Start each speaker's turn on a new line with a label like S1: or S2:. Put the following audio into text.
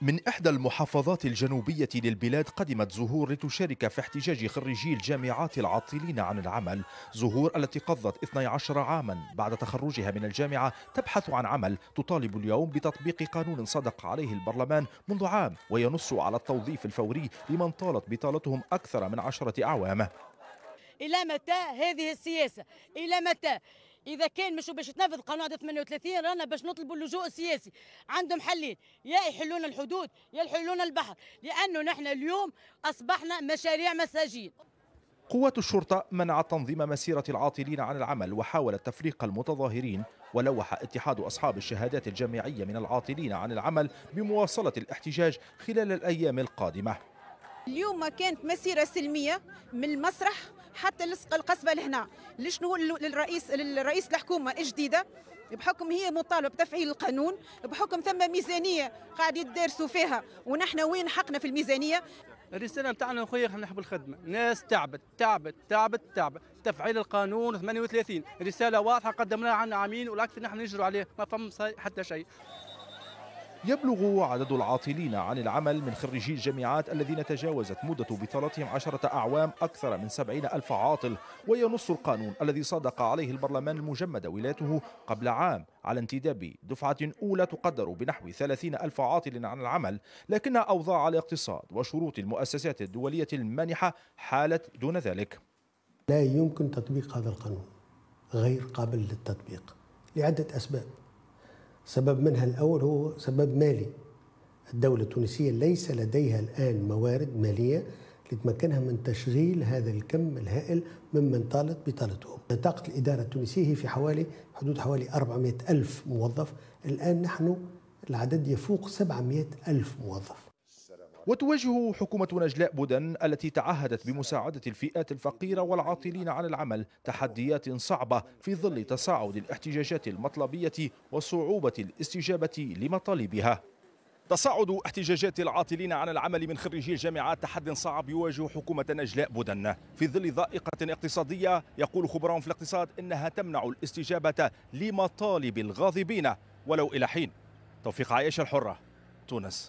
S1: من إحدى المحافظات الجنوبية للبلاد قدمت زهور لتشارك في احتجاج خريجي الجامعات العاطلين عن العمل زهور التي قضت 12 عاما بعد تخرجها من الجامعة تبحث عن عمل تطالب اليوم بتطبيق قانون صدق عليه البرلمان منذ عام وينص على التوظيف الفوري لمن طالت بطالتهم أكثر من عشرة أعوام
S2: إلى متى هذه السياسة؟ إلى متى؟ اذا كان مش باش تنفذ قانون 38 رانا باش نطلبوا اللجوء السياسي عندهم حلين يا يحلون الحدود يا يحلون البحر لانه نحن اليوم اصبحنا مشاريع مساجين
S1: قوات الشرطة منعت تنظيم مسيرة العاطلين عن العمل وحاولت تفريق المتظاهرين ولوح اتحاد أصحاب الشهادات الجامعية من العاطلين عن العمل بمواصلة الاحتجاج خلال الأيام القادمة
S3: اليوم كانت مسيرة سلمية من المسرح حتى لصق القصبه لهنا لشنو للرئيس للرئيس الحكومه الجديده بحكم هي مطالبه بتفعيل القانون بحكم ثم ميزانيه قاعد يدرسوا فيها ونحن وين حقنا في الميزانيه
S1: الرساله نتاعنا خويا احنا نحب الخدمه ناس تعبت تعبت تعبت تعبت تفعيل القانون 38 رساله واضحه قدمناها عن عامين ولكن نحن نجروا عليه ما فهم حتى شيء يبلغ عدد العاطلين عن العمل من خريجي الجامعات الذين تجاوزت مدة بطالتهم عشرة أعوام أكثر من سبعين ألف عاطل وينص القانون الذي صادق عليه البرلمان المجمد ولايته قبل عام على انتداب دفعة أولى تقدر بنحو ثلاثين ألف عاطل عن العمل لكن أوضاع الاقتصاد وشروط المؤسسات الدولية المانحة حالت دون ذلك
S4: لا يمكن تطبيق هذا القانون غير قابل للتطبيق لعدة أسباب سبب منها الأول هو سبب مالي الدولة التونسية ليس لديها الآن موارد مالية لتمكنها من تشغيل هذا الكم الهائل ممن طالت بطالتهم نطاقة الإدارة التونسية هي في حوالي حدود حوالي 400 ألف موظف الآن نحن العدد يفوق 700 ألف موظف
S1: وتواجه حكومة نجلاء بودن التي تعهدت بمساعدة الفئات الفقيرة والعاطلين عن العمل تحديات صعبة في ظل تصاعد الاحتجاجات المطلبية وصعوبة الاستجابة لمطالبها تصاعد احتجاجات العاطلين عن العمل من خريجي الجامعات تحد صعب يواجه حكومة نجلاء بودن في ظل ضائقة اقتصادية يقول خبراء في الاقتصاد إنها تمنع الاستجابة لمطالب الغاضبين ولو إلى حين توفيق عائشة الحرة تونس